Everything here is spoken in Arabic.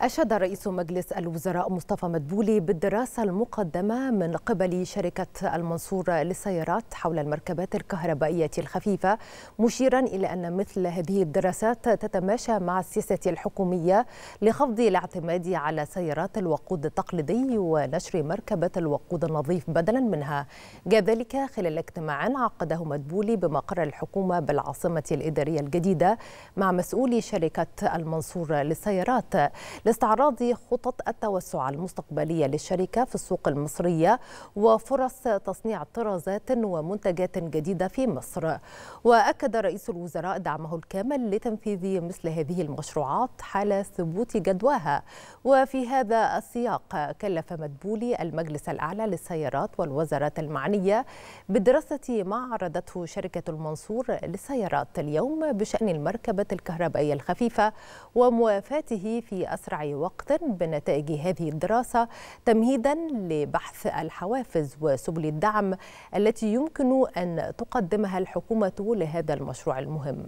أشاد رئيس مجلس الوزراء مصطفى مدبولي بالدراسة المقدمة من قبل شركة المنصور للسيارات حول المركبات الكهربائية الخفيفة مشيرا إلى أن مثل هذه الدراسات تتماشى مع السياسة الحكومية لخفض الاعتماد على سيارات الوقود التقليدي ونشر مركبة الوقود النظيف بدلا منها جاء ذلك خلال اجتماع عقده مدبولي بمقر الحكومة بالعاصمة الإدارية الجديدة مع مسؤولي شركة المنصور للسيارات لاستعراض خطط التوسع المستقبلية للشركة في السوق المصرية وفرص تصنيع طرازات ومنتجات جديدة في مصر وأكد رئيس الوزراء دعمه الكامل لتنفيذ مثل هذه المشروعات حال ثبوت جدواها وفي هذا السياق كلف مدبولي المجلس الأعلى للسيارات والوزارات المعنية بدراسة ما عرضته شركة المنصور للسيارات اليوم بشأن المركبة الكهربائية الخفيفة وموافاته في أسرع أسرع وقت بنتائج هذه الدراسة تمهيدا لبحث الحوافز وسبل الدعم التي يمكن أن تقدمها الحكومة لهذا المشروع المهم